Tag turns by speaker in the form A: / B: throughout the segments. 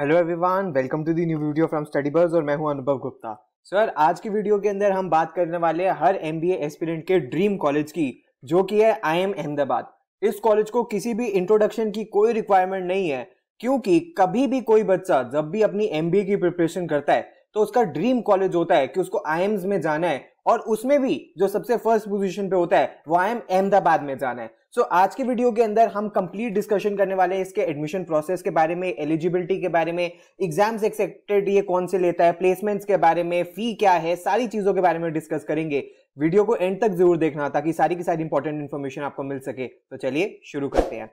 A: hello everyone welcome to the new video from study bus और मैं हूं अनुभव गुप्ता सर आज की वीडियो के अंदर हम बात करने वाले हैं हर एम बी एस्पिरेंट के ड्रीम कॉलेज की जो कि है आई एम अहमदाबाद इस कॉलेज को किसी भी इंट्रोडक्शन की कोई रिक्वायरमेंट नहीं है क्योंकि कभी भी कोई बच्चा जब भी अपनी एम की प्रिपरेशन करता है तो उसका ड्रीम कॉलेज होता है कि उसको आई में जाना है और उसमें भी जो सबसे फर्स्ट पोजीशन पे होता है वो आई एम अहमदाबाद में जाना है सो so, आज के वीडियो के अंदर हम कंप्लीट डिस्कशन करने वाले हैं इसके एडमिशन प्रोसेस के बारे में एलिजिबिलिटी के बारे में एग्जाम्स एक्सेप्टेड ये कौन से लेता है प्लेसमेंट्स के बारे में फी क्या है सारी चीजों के बारे में डिस्कस करेंगे वीडियो को एंड तक जरूर देखना ताकि सारी की सारी इंपॉर्टेंट इन्फॉर्मेशन आपको मिल सके तो चलिए शुरू करते हैं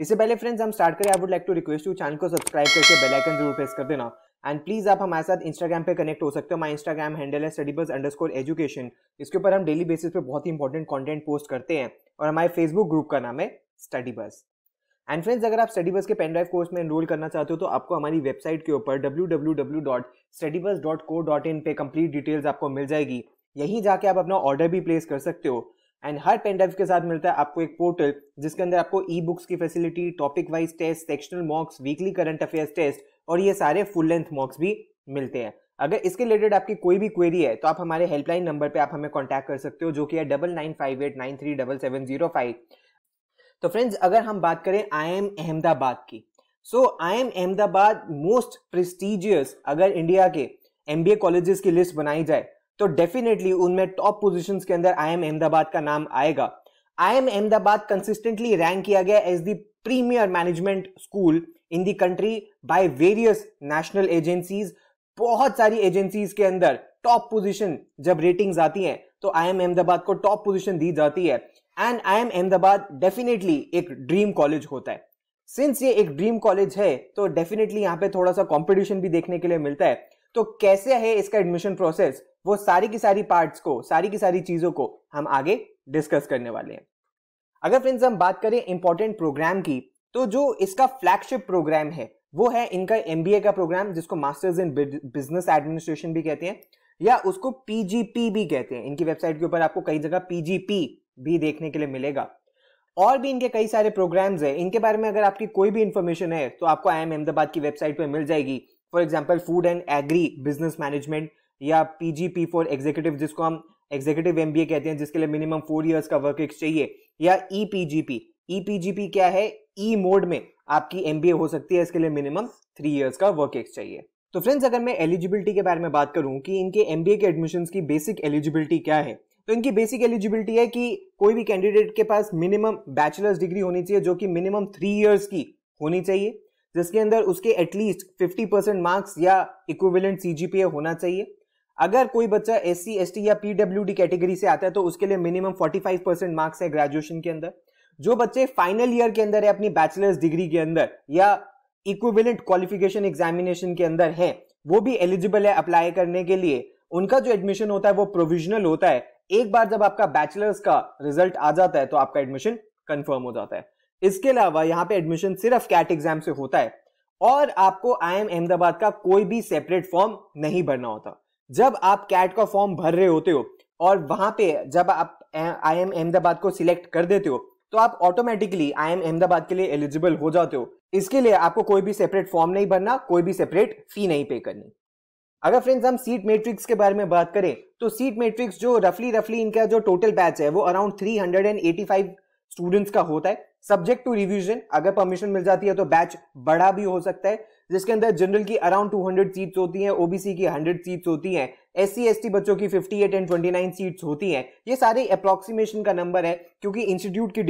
A: इससे पहले फ्रेंड्स हम स्टार्ट करें I would like to request you channel को सब्सक्राइब करके बेल आइकन जरूर प्रेस कर देना एंड प्लीज़ आप हमारे साथ इंस्टाग्राम पे कनेक्ट हो सकते हो माई इंस्टाग्राम हैंडल है स्टडी बस अंडरस्कोर एजुकेशन इसके ऊपर हम डेली बेसिस पे बहुत ही इंपॉर्टेंट कॉन्टेंट पोस्ट करते हैं और हमारे फेसबुक ग्रुप का नाम है स्टडी बस एंड फ्रेंड्स अगर आप स्टडी बस के ड्राइव कोर्स में एनरोल करना चाहते हो तो आपको हमारी वेबसाइट के ऊपर W W dot dot dot study bus co इन पे कंप्लीट डिटेल्स आपको मिल जाएगी यहीं जाके आप अपना ऑर्डर भी प्लेस कर सकते हो एंड हर पेन ड्राइव के साथ मिलता है आपको एक पोर्टल जिसके अंदर आपको ई बुक्स की facility topic wise test sectional mocks weekly current affairs test और ये सारे फुल लेंथ मॉक्स भी मिलते हैं अगर इसके रिलेटेड आपकी कोई भी क्वेरी है तो आप हमारे हेल्पलाइन नंबर पे आप हमें कांटेक्ट कर सकते हो जो कि है double nine five eight nine three double seven zero five तो फ्रेंड्स अगर हम बात करें आई एम अहमदाबाद की so I M Ahmedabad most prestigious अगर इंडिया के एम बी ए कॉलेजेस की लिस्ट बनाई जाए तो डेफिनेटली उनमें टॉप पोजिशन के अंदर आई एम अहमदाबाद का नाम आएगा I M Ahmedabad consistently rank किया गया as the premier management school in the country by various national agencies बहुत सारी एजेंसीज के अंदर टॉप पोजीशन जब रेटिंग्स आती हैं तो आई एम अहमदाबाद को टॉप पोजीशन दी जाती है and I M Ahmedabad definitely एक ड्रीम कॉलेज होता है सिंस ये एक ड्रीम कॉलेज है तो डेफिनेटली यहाँ पे थोड़ा सा कॉम्पिटिशन भी देखने के लिए मिलता है तो कैसे है इसका एडमिशन प्रोसेस वो सारी की सारी पार्ट्स को सारी की सारी चीजों को हम आगे डिस्कस करने वाले हैं अगर फ्रेंड्स हम बात करें इंपॉर्टेंट प्रोग्राम की तो जो इसका फ्लैगशिप प्रोग्राम है वो है इनका एम का प्रोग्राम जिसको मास्टर्स इन बिजनेस एडमिनिस्ट्रेशन भी कहते हैं या उसको पीजीपी भी कहते हैं इनकी वेबसाइट के ऊपर आपको कई जगह पीजीपी भी देखने के लिए मिलेगा और भी इनके कई सारे प्रोग्राम्स हैं इनके बारे में अगर आपकी कोई भी इन्फॉर्मेशन है तो आपको आई एम अहमदाबाद की वेबसाइट पर मिल जाएगी for example food and agri business management या पी फॉर एग्जीक्यूटिव जिसको हम एग्जीक्यूटिव एम कहते हैं जिसके लिए मिनिमम फोर ईयर्स का वर्क एक्स चाहिए या ई e पी e क्या है ई e मोड में आपकी एम हो सकती है इसके लिए मिनिमम थ्री ईयर्स का वर्क एक्स चाहिए तो फ्रेंड्स अगर मैं एलिजिबिलिटी के बारे में बात करूं कि इनके एम के एडमिशन की बेसिक एलिजिबिलिटी क्या है तो इनकी बेसिक एलिजिबिलिटी है कि कोई भी कैंडिडेट के पास मिनिमम बैचलर्स डिग्री होनी चाहिए जो कि मिनिमम थ्री ईयर्स की होनी चाहिए जिसके अंदर उसके एटलीस्ट फिफ्टी परसेंट मार्क्स या इक्विवेलेंट सीजीपीए होना चाहिए अगर कोई बच्चा एस सी या पीडब्ल्यू कैटेगरी से आता है तो उसके लिए मिनिमम फोर्टी मार्क्स है ग्रेजुएशन के अंदर जो बच्चे फाइनल ईयर के अंदर है अपनी बैचलर्स डिग्री के अंदर या इक्विवेलेंट क्वालिफिकेशन एग्जामिनेशन के अंदर है वो भी एलिजिबल है अप्लाई करने के लिए उनका जो एडमिशन होता है वो प्रोविजनल होता है एक बार जब आपका बैचलर्स का रिजल्ट आ जाता है तो आपका एडमिशन कंफर्म हो जाता है इसके अलावा यहाँ पे एडमिशन सिर्फ कैट एग्जाम से होता है और आपको आई एम अहमदाबाद का कोई भी सेपरेट फॉर्म नहीं भरना होता जब आप कैट का फॉर्म भर रहे होते हो और वहां पे जब आप आई एम अहमदाबाद को सिलेक्ट कर देते हो तो आप ऑटोमेटिकली आई एम अहमदाबाद के लिए एलिजिबल हो जाते हो इसके लिए आपको कोई भी सेपरेट फॉर्म नहीं भरना कोई भी सेपरेट फी नहीं पे करनी अगर फ्रेंड्स हम सीट मैट्रिक्स के बारे में बात करें तो सीट मैट्रिक्स जो रफली रफली इनका जो टोटल बैच है वो अराउंड 385 स्टूडेंट्स का होता है सब्जेक्ट टू रिवीजन अगर परमिशन मिल जाती है तो बैच बड़ा भी हो सकता है जिसके अंदर जनरल की अराउंड टू हंड्रेड सीट्स होती हैं ओबीसी की हंड्रेड सीट्स होती हैं एस सी बच्चों की 58 एंड 29 सीट्स होती हैं ये सारे अप्रोक्सीमेशन का नंबर है क्योंकि इंस्टीट्यूट की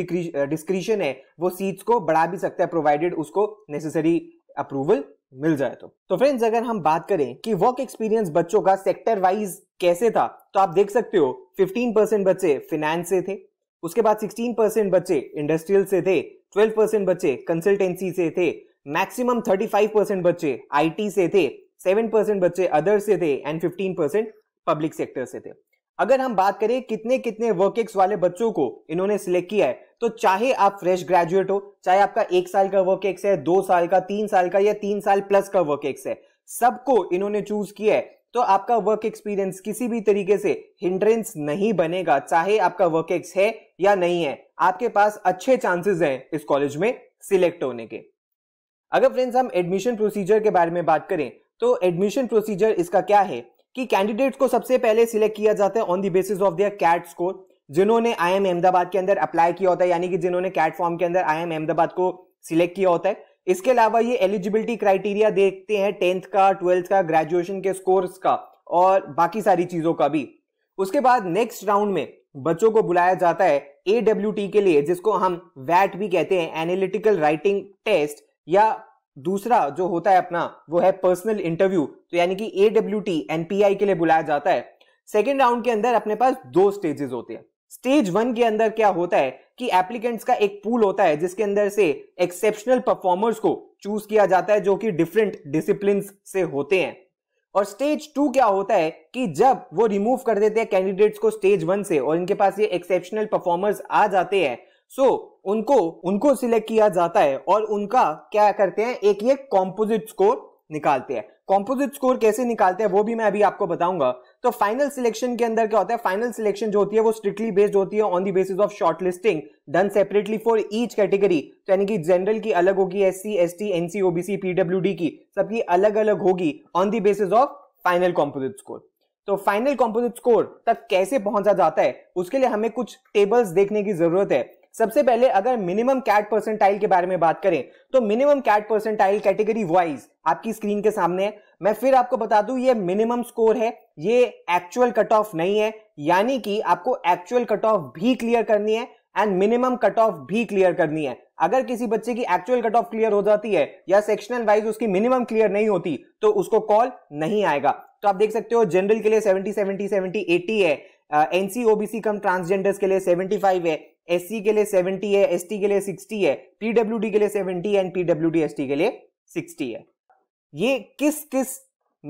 A: डिस्क्रिशन है वो सीट्स को बढ़ा भी सकता है प्रोवाइडेड उसको नेसेसरी अप्रूवल मिल जाए तो तो फ्रेंड्स अगर हम बात करें कि वर्क एक्सपीरियंस बच्चों का सेक्टर वाइज कैसे था तो आप देख सकते हो 15 परसेंट बच्चे फिनेंस से थे उसके बाद 16 परसेंट बच्चे इंडस्ट्रियल से थे 12 परसेंट बच्चे कंसल्टेंसी से थे मैक्सिमम 35 परसेंट बच्चे आईटी से थे 7 परसेंट बच्चे अदर से थे एंड 15 परसेंट पब्लिक सेक्टर से थे अगर हम बात करें कितने कितने वर्किंग्स वाले बच्चों को इन्होंने सिलेक्ट किया है तो चाहे आप फ्रेश ग्रेजुएट हो चाहे आपका एक साल का वर्क एक्स है दो साल का तीन साल का या तीन साल प्लस का वर्क एक्स है सबको इन्होंने चूज किया है तो आपका वर्क एक्सपीरियंस किसी भी तरीके से हिंड्रेंस नहीं बनेगा चाहे आपका वर्क एक्स है या नहीं है आपके पास अच्छे चांसेस हैं इस कॉलेज में सिलेक्ट होने के अगर फ्रेंड्स हम एडमिशन प्रोसीजर के बारे में बात करें तो एडमिशन प्रोसीजर इसका क्या है कि कैंडिडेट्स को सबसे पहले सिलेक्ट किया जाता है on the basis of their CAT score जिन्होंने आई एम अहमदाबाद के अंदर अप्लाई किया होता है यानी कि जिन्होंने कैट फॉर्म के अंदर आई एम अहमदाबाद को सिलेक्ट किया होता है इसके अलावा ये एलिजिबिलिटी क्राइटेरिया देखते हैं टेंथ का ट्वेल्थ का ग्रेजुएशन के स्कोर्स का और बाकी सारी चीजों का भी उसके बाद नेक्स्ट राउंड में बच्चों को बुलाया जाता है ए के लिए जिसको हम वैट भी कहते हैं एनालिटिकल राइटिंग टेस्ट या दूसरा जो होता है अपना वो है पर्सनल इंटरव्यू तो यानी कि ए डब्ल्यू टी एनपीआई के लिए बुलाया जाता है सेकेंड राउंड के अंदर अपने पास दो स्टेजेस होते हैं स्टेज वन के अंदर क्या होता है कि एप्लीकेंट्स का एक पूल होता है जिसके अंदर से एक्सेप्शनल परफॉर्मर्स को चूज किया जाता है जो कि डिफरेंट डिसिप्लिन से होते हैं और स्टेज टू क्या होता है कि जब वो रिमूव कर देते हैं कैंडिडेट्स को स्टेज वन से और इनके पास ये एक्सेप्शनल परफॉर्मर्स आ जाते हैं सो so, उनको उनको सिलेक्ट किया जाता है और उनका क्या करते हैं एक ये कॉम्पोजिट स्कोर निकालते हैं कॉम्पोजिट स्कोर कैसे निकालते हैं वो भी मैं अभी आपको बताऊंगा तो फाइनल सिलेक्शन के अंदर क्या होता है फाइनल सिलेक्शन जो होती है वो स्ट्रिक्टली बेस्ड होती है on the basis of shortlisting done separately for each category तो यानी कि जनरल की अलग होगी S C S T NC OBC PW D की सबकी अलग अलग होगी on the basis of final composite score तो फाइनल कॉम्पोजिट स्कोर तक कैसे पहुंचा जाता है उसके लिए हमें कुछ टेबल्स देखने की जरूरत है सबसे पहले अगर मिनिमम कैट परसेंटाइल के बारे में बात करें तो minimum CAT percentile category wise आपकी स्क्रीन के सामने है मैं फिर आपको बता दूं ये मिनिमम स्कोर है ये एक्चुअल कट ऑफ नहीं है यानी कि आपको एक्चुअल कट ऑफ भी क्लियर करनी है एंड मिनिमम कट ऑफ भी क्लियर करनी है अगर किसी बच्चे की एक्चुअल कट ऑफ क्लियर हो जाती है या सेक्शनल वाइज उसकी मिनिमम क्लियर नहीं होती तो उसको कॉल नहीं आएगा तो आप देख सकते हो जनरल के लिए 70 70 70 80 है एनसीओबीसी कम ट्रांसजेंडर्स के लिए 75 है एस के लिए 70 है एस के लिए 60 है पीडब्ल्यू के लिए 70 एंड पीडब्ल्यू डी के लिए 60 है ये किस किस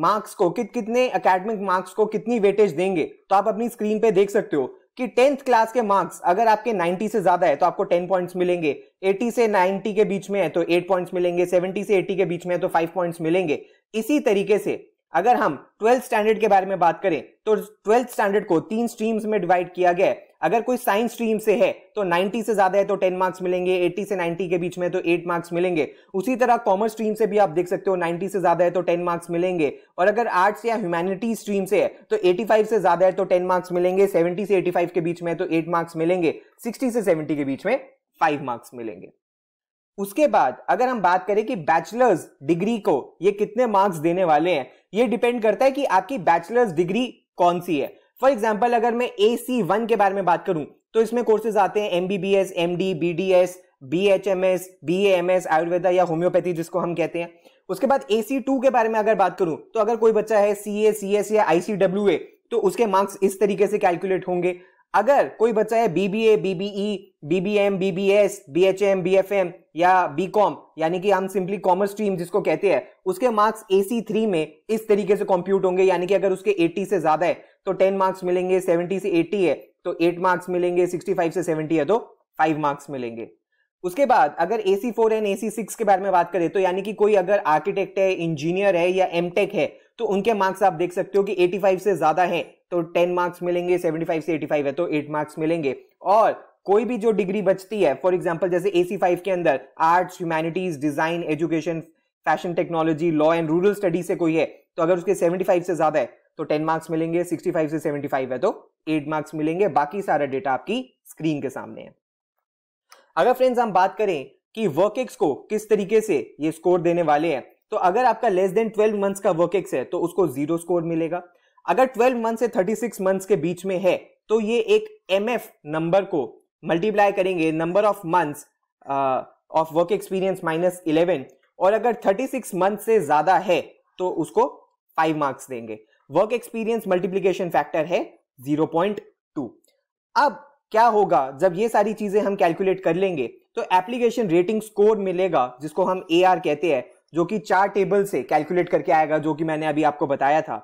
A: मार्क्स को कित कितने अकेडमिक मार्क्स को कितनी वेटेज देंगे तो आप अपनी स्क्रीन पे देख सकते हो कि टेंथ क्लास के मार्क्स अगर आपके 90 से ज्यादा है तो आपको 10 पॉइंट्स मिलेंगे 80 से 90 के बीच में है तो 8 पॉइंट्स मिलेंगे 70 से 80 के बीच में है तो 5 पॉइंट्स मिलेंगे इसी तरीके से अगर हम ट्वेल्थ स्टैंडर्ड के बारे में बात करें तो ट्वेल्थ स्टैंडर्ड को तीन स्ट्रीम्स में डिवाइड किया गया है अगर कोई साइंस स्ट्रीम से है तो 90 से ज्यादा है तो 10 मार्क्स मिलेंगे 80 से 90 के बीच में तो 8 मार्क्स मिलेंगे उसी तरह कॉमर्स स्ट्रीम से भी आप देख सकते हो 90 से ज्यादा है तो 10 मार्क्स मिलेंगे और अगर आर्ट्स या ह्यूमैनिटी स्ट्रीम से है तो 85 से ज्यादा है तो 10 मार्क्स मिलेंगे 70 से 85 के बीच में तो 8 मार्क्स मिलेंगे 60 से 70 के बीच में 5 मार्क्स मिलेंगे उसके बाद अगर हम बात करें कि बैचलर्स डिग्री को ये कितने मार्क्स देने वाले हैं ये डिपेंड करता है कि आपकी बैचलर्स डिग्री कौन सी है फॉर एग्जाम्पल अगर मैं ए सी वन के बारे में बात करूं तो इसमें कोर्सेज आते हैं M B B S M D B D S B H M S B M S Ayurveda या होम्योपैथी जिसको हम कहते हैं उसके बाद ए सी टू के बारे में अगर बात करूं तो अगर कोई बच्चा है सी ए सी एस या आई सी डब्ल्यू ए तो उसके मार्क्स इस तरीके से कैलकुलेट होंगे अगर कोई बच्चा है BBA BBE BBM BBS BHM BFM या बी कॉम यानी कि हम सिंपली कॉमर्स स्ट्रीम जिसको कहते हैं उसके मार्क्स ए सी थ्री में इस तरीके से कंप्यूट होंगे यानी कि अगर उसके 80 से ज्यादा है तो 10 मार्क्स मिलेंगे 70 से 80 है तो 8 मार्क्स मिलेंगे 65 से 70 है तो 5 मार्क्स मिलेंगे उसके बाद अगर A C four and A C six के बारे में बात करें तो यानी कि कोई अगर आर्किटेक्ट है इंजीनियर है या एम टेक है तो उनके मार्क्स आप देख सकते हो कि 85 से ज्यादा तो है तो 10 मार्क्स मिलेंगे 75 से 85 है तो 8 मार्क्स मिलेंगे और कोई भी जो डिग्री बचती है फॉर एग्जाम्पल जैसे ए सी फाइव के अंदर arts humanities design education fashion technology law and rural study से कोई है तो अगर उसके सेवेंटी फाइव से ज्यादा है तो टेन मार्क्स मिलेंगे सिक्सटी फाइव से सेवेंटी फाइव है तो एट मार्क्स मिलेंगे बाकी सारा डेटा आपकी स्क्रीन के सामने है अगर फ्रेंड्स हम बात करें कि वर्क एक्स को किस तरीके से ये स्कोर देने वाले हैं तो अगर आपका लेस देन ट्वेल्व मंथ्स का वर्क एक्स है तो उसको जीरो स्कोर मिलेगा अगर ट्वेल्व मंथ से थर्टी सिक्स मंथ्स के बीच में है तो ये एक एम नंबर को मल्टीप्लाई करेंगे number of months of work experience minus eleven और अगर थर्टी सिक्स मंथ से ज्यादा है तो उसको फाइव मार्क्स देंगे वर्क एक्सपीरियंस मल्टीप्लीकेशन फैक्टर है जीरो पॉइंट टू अब क्या होगा जब ये सारी चीजें हम कैलकुलेट कर लेंगे तो एप्लीकेशन रेटिंग स्कोर मिलेगा जिसको हम ए आर कहते हैं जो कि चार टेबल से कैलकुलेट करके आएगा जो कि मैंने अभी आपको बताया था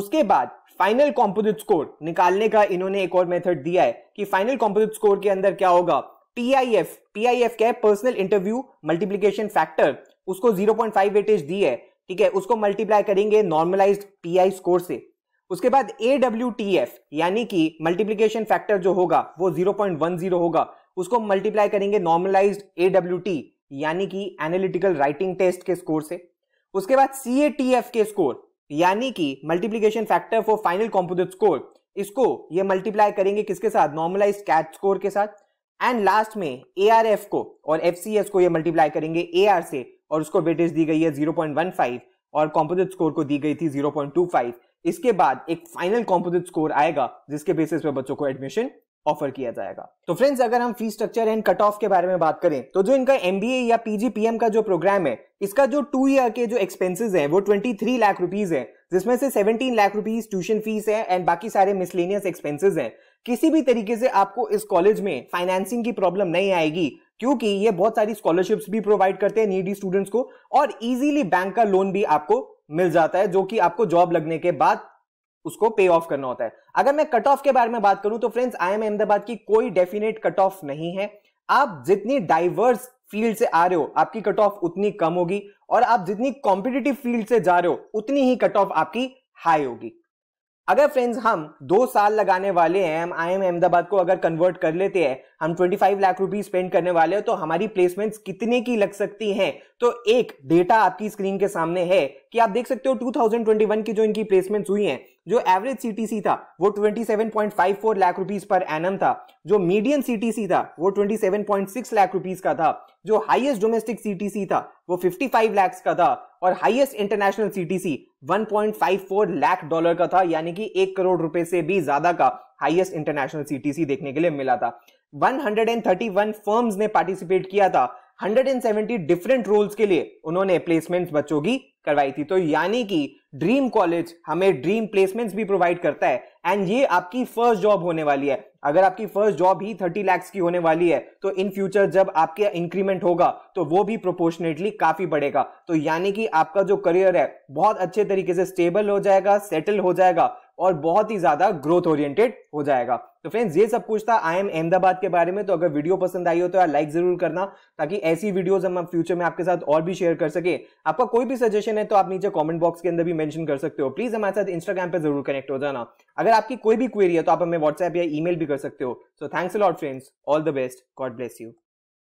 A: उसके बाद फाइनल कॉम्पोजिट स्कोर निकालने का इन्होंने एक और मेथड दिया है कि फाइनल कॉम्पोजिट स्कोर के अंदर क्या होगा P P I F I F क्या है पर्सनल इंटरव्यू मल्टीप्लीकेशन फैक्टर उसको जीरो पॉइंट फाइव वेटेज दी है ठीक है उसको मल्टीप्लाई करेंगे नॉर्मलाइज पी आई स्कोर से उसके बाद ए डब्ल्यू टी एफ यानी कि मल्टीप्लीकेशन फैक्टर जो होगा वो जीरो पॉइंट वन जीरो होगा उसको मल्टीप्लाई करेंगे नॉर्मलाइज ए डब्ल्यू टी यानी कि एनालिटिकल राइटिंग टेस्ट के स्कोर से उसके बाद सी ए टी एफ के स्कोर यानी कि multiplication factor for final composite score इसको ये मल्टीप्लाई करेंगे किसके साथ नॉर्मलाइज कैच स्कोर के साथ एंड लास्ट में ए को और एफ को ये मल्टीप्लाई करेंगे ए से और उसको वेटेज दी गई है 0.15 और कॉम्पोजिट स्कोर को दी गई थी 0.25 इसके बाद एक फाइनल कॉम्पोजिट स्कोर आएगा जिसके बेसिस पे बच्चों को एडमिशन ऑफर किया जाएगा तो फ्रेंड्स अगर हम fee structure and cut off के बारे में बात करें तो जो इनका एमबीए या पीजीपीएम का जो प्रोग्राम है इसका जो टू ईयर के जो एक्सपेंसेस हैं वो ट्वेंटी थ्री लाख रुपीज है जिसमें से 17 लाख रुपीज ट्यूशन फीस है एंड बाकी सारे मिसलेनियस एक्सपेंसेस हैं किसी भी तरीके से आपको इस कॉलेज में फाइनेंसिंग की प्रॉब्लम नहीं आएगी क्योंकि ये बहुत सारी स्कॉलरशिप्स भी प्रोवाइड करते हैं नीडी स्टूडेंट्स को और इजीली बैंक का लोन भी आपको मिल जाता है जो कि आपको जॉब लगने के बाद उसको पे ऑफ करना होता है अगर मैं कट ऑफ के बारे में बात करूं तो फ्रेंड्स आई एम अहमदाबाद की कोई डेफिनेट कट ऑफ नहीं है आप जितनी डाइवर्स फील्ड से आ रहे हो आपकी कट ऑफ उतनी कम होगी और आप जितनी कॉम्पिटेटिव फील्ड से जा रहे हो उतनी ही कट ऑफ आपकी हाई होगी अगर फ्रेंड्स हम दो साल लगाने वाले हैं हम आई एम अहमदाबाद को अगर कन्वर्ट कर लेते हैं हम 25 लाख रुपीस स्पेंड करने वाले हैं तो हमारी प्लेसमेंट्स कितने की लग सकती हैं तो एक डेटा आपकी स्क्रीन के सामने है कि आप देख सकते हो 2021 की जो इनकी प्लेसमेंट्स हुई हैं जो एवरेज सीटीसी था वो 27.54 लाख रुपीज पर एनम था जो मीडियम सीटीसी था वो 27.6 लाख रुपीज का था जो हाईएस्ट डोमेस्टिक सीटीसी था वो 55 लाख का था और highest international CTC 1.54 lakh dollar का था यानी कि एक करोड़ रुपए से भी ज्यादा का हाईएस्ट इंटरनेशनल सीटीसी देखने के लिए मिला था 131 फर्म्स ने पार्टिसिपेट किया था 170 डिफरेंट रोल्स के लिए उन्होंने प्लेसमेंट्स बच्चों की करवाई थी तो यानी कि ड्रीम कॉलेज हमें ड्रीम प्लेसमेंट्स भी प्रोवाइड करता है एंड ये आपकी फर्स्ट जॉब होने वाली है अगर आपकी फर्स्ट जॉब ही थर्टी लैक्स की होने वाली है तो इन फ्यूचर जब आपके इंक्रीमेंट होगा तो वो भी प्रोपोर्शनेटली काफी बढ़ेगा तो यानी कि आपका जो करियर है बहुत अच्छे तरीके से स्टेबल हो जाएगा सेटल हो जाएगा और बहुत ही ज्यादा ग्रोथ ओरिएंटेड हो जाएगा तो फ्रेंड्स ये सब कुछ था आई एम अहमदाबाद के बारे में तो अगर वीडियो पसंद आई हो तो यार लाइक जरूर करना ताकि ऐसी वीडियोस हम फ्यूचर में आपके साथ और भी शेयर कर सके आपका कोई भी सजेशन है तो आप नीचे कमेंट बॉक्स के अंदर भी मेंशन कर सकते हो प्लीज हमारे साथ इंस्टाग्राम पर जरूर कनेक्ट हो जाना अगर आपकी कोई भी क्वेरी है तो आप हमें व्हाट्सएप या ई भी कर सकते हो so thanks lot friends all the best God bless you